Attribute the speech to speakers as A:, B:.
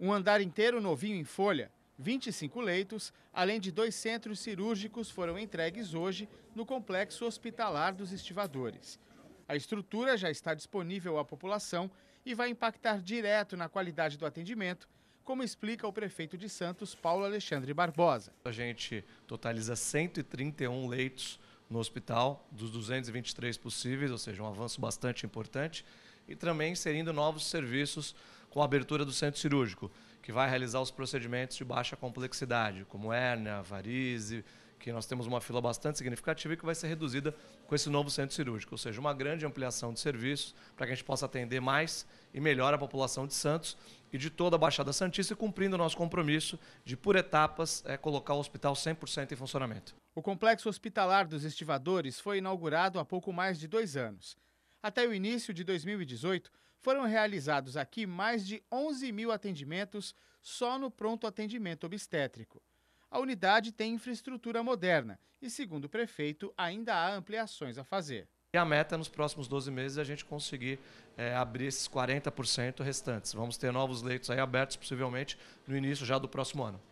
A: um andar inteiro novinho em folha, 25 leitos, além de dois centros cirúrgicos foram entregues hoje no complexo hospitalar dos estivadores. A estrutura já está disponível à população e vai impactar direto na qualidade do atendimento, como explica o prefeito de Santos, Paulo Alexandre Barbosa. A
B: gente totaliza 131 leitos no hospital, dos 223 possíveis, ou seja, um avanço bastante importante, e também inserindo novos serviços com a abertura do centro cirúrgico, que vai realizar os procedimentos de baixa complexidade, como hérnia, varize, que nós temos uma fila bastante significativa e que vai ser reduzida com esse novo centro cirúrgico, ou seja, uma grande ampliação de serviços para que a gente possa atender mais e melhor a população de Santos e de toda a Baixada Santista, cumprindo o nosso compromisso de, por etapas, é, colocar o hospital
A: 100% em funcionamento. O Complexo Hospitalar dos Estivadores foi inaugurado há pouco mais de dois anos. Até o início de 2018, foram realizados aqui mais de 11 mil atendimentos só no pronto atendimento obstétrico. A unidade tem infraestrutura moderna e, segundo o prefeito, ainda há ampliações a fazer. E a
B: meta é, nos próximos 12 meses é a gente conseguir é, abrir esses 40% restantes. Vamos ter novos leitos aí abertos, possivelmente, no início já do próximo ano.